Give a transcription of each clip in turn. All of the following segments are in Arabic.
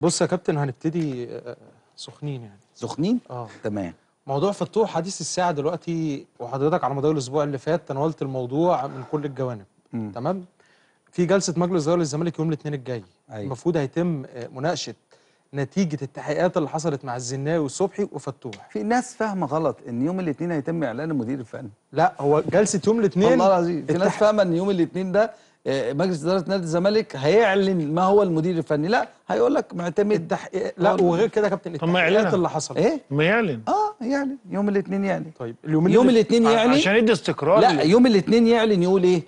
بص يا كابتن هنبتدي آه، سخنين يعني سخنين؟ اه تمام موضوع فتوح حديث الساعة دلوقتي وحضرتك على مدار الأسبوع اللي فات تناولت الموضوع من كل الجوانب م. تمام؟ في جلسة مجلس إدارة للزمالك يوم الاثنين الجاي أيوة. المفروض هيتم آه، مناقشة نتيجه التحقيقات اللي حصلت مع الزناوي وصبحي وفتوح في ناس فاهمه غلط ان يوم الاثنين هيتم اعلان المدير الفني لا هو جلسه يوم الاثنين والله العظيم في ناس فاهمه ان يوم الاثنين ده آه، مجلس اداره نادي الزمالك هيعلن ما هو المدير الفني لا هيقول لك معتمد التحقيق لا وغير كده يا كابتن التحقيقات اللي حصلت ايه ما يعلن اه يعلن يوم الاثنين يعلن طيب اليوم يوم الاثنين يعلن عشان يدي استقرار لا يوم الاثنين يعلن يقول ايه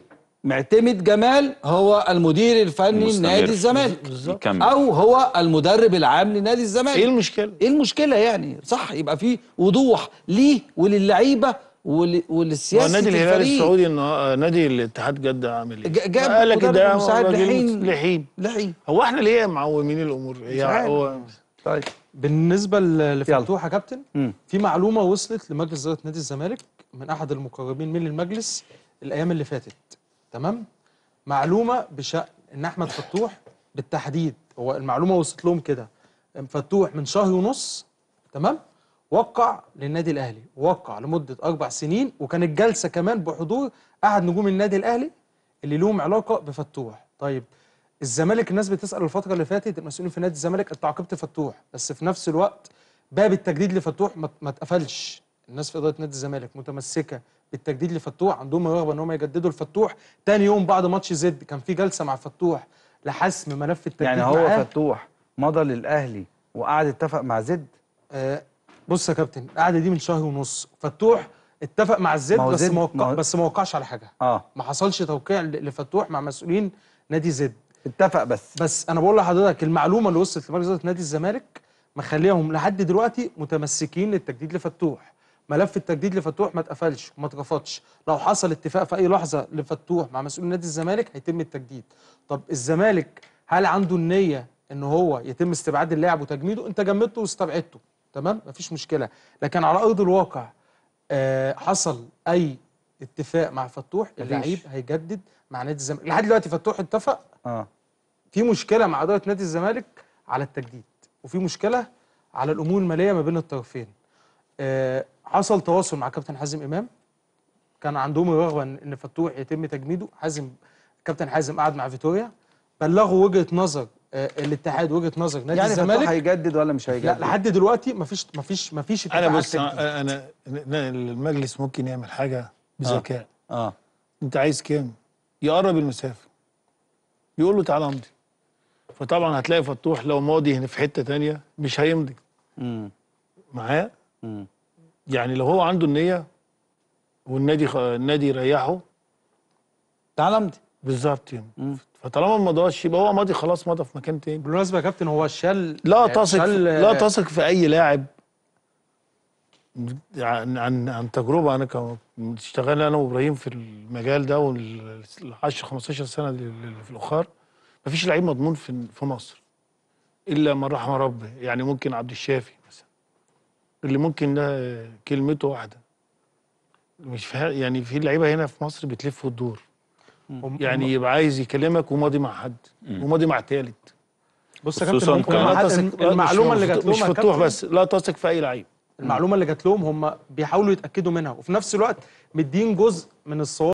معتمد جمال هو المدير الفني لنادي الزمالك او هو المدرب العام لنادي الزمالك ايه المشكله ايه المشكله يعني صح يبقى في وضوح ليه وللعيبه وللسياسه النادي الهلال السعودي نادي الاتحاد جد عامل ايه جاب قال لك ده مساعد لحين لحين هو احنا ليه معومين الامور هي هو طيب بالنسبه لفتوحه يا كابتن مم. في معلومه وصلت لمجلس اداره نادي الزمالك من احد المقربين من المجلس الايام اللي فاتت تمام معلومه بشان ان احمد فتوح بالتحديد هو المعلومه وصلت لهم كده فتوح من شهر ونص تمام وقع للنادي الاهلي وقع لمده اربع سنين وكانت جلسه كمان بحضور احد نجوم النادي الاهلي اللي لهم علاقه بفتوح طيب الزمالك الناس بتسال الفتره اللي فاتت المسؤولين في نادي الزمالك انت عاقبت فتوح بس في نفس الوقت باب التجديد لفتوح ما اتقفلش الناس في اداره نادي الزمالك متمسكه بالتجديد لفتوح عندهم رغبه ان هم يجددوا لفتوح تاني يوم بعد ماتش زد كان في جلسه مع فتوح لحسم ملف التجديد يعني هو معاه. فتوح مضى للاهلي وقعد اتفق مع زد آه بص يا كابتن القعده دي من شهر ونص فتوح اتفق مع الزد بس ما موقع بس ما وقعش على حاجه اه ما حصلش توقيع لفتوح مع مسؤولين نادي زد اتفق بس بس انا بقول لحضرتك المعلومه اللي وصلت لمجلس اداره نادي الزمالك مخليهم لحد دلوقتي متمسكين للتجديد لفتوح ملف التجديد لفتوح ما اتقفلش وما اترفضش لو حصل اتفاق في اي لحظه لفتوح مع مسؤول نادي الزمالك هيتم التجديد طب الزمالك هل عنده النيه ان هو يتم استبعاد اللاعب وتجميده انت جمدته واستبعدته تمام مفيش مشكله لكن على ارض الواقع آه حصل اي اتفاق مع فتوح اللعيب هيجدد مع نادي الزمالك لحد دلوقتي فتوح اتفق اه في مشكله مع اداره نادي الزمالك على التجديد وفي مشكله على الامور الماليه ما بين الطرفين آه حصل تواصل مع كابتن حازم امام كان عندهم رغبه ان فتوح يتم تجميده حازم كابتن حازم قعد مع فيتوريا بلغوا وجهه نظر آه، الاتحاد وجهه نظر نادي يعني الزمالك يعني هيجدد ولا مش هيجدد؟ لا لحد دلوقتي مفيش مفيش مفيش انا بص انا المجلس ممكن يعمل حاجه بذكاء آه. اه انت عايز كام؟ يقرب المسافه يقول له تعالى امضي فطبعا هتلاقي فتوح لو ماضي هنا في حته ثانيه مش هيمضي امم معايا؟ امم يعني لو هو عنده النيه والنادي خ... النادي تعالى امضي بالظبط يعني فطالما ما مضاش يبقى هو ماضي خلاص مضى في مكان تاني بالمناسبه يا كابتن هو شال لا يعني تثق لا تثق في اي لاعب عن عن, عن تجربه انا اشتغلنا انا وابراهيم في المجال ده وال 10 15 سنه اللي في الاخر مفيش لعيب مضمون في في مصر الا من رحم ربي يعني ممكن عبد الشافي اللي ممكن ده كلمته واحده مش في يعني في لعيبه هنا في مصر بتلف وتدور يعني يبقى عايز يكلمك وماضي مع حد وماضي مع تالت بص يا كابتن ممكن المعلومه اللي جات لهم مش فتوح بس لا تثق في اي لعيب المعلومه اللي جات لهم هم بيحاولوا يتاكدوا منها وفي نفس الوقت مدين جزء من الصواب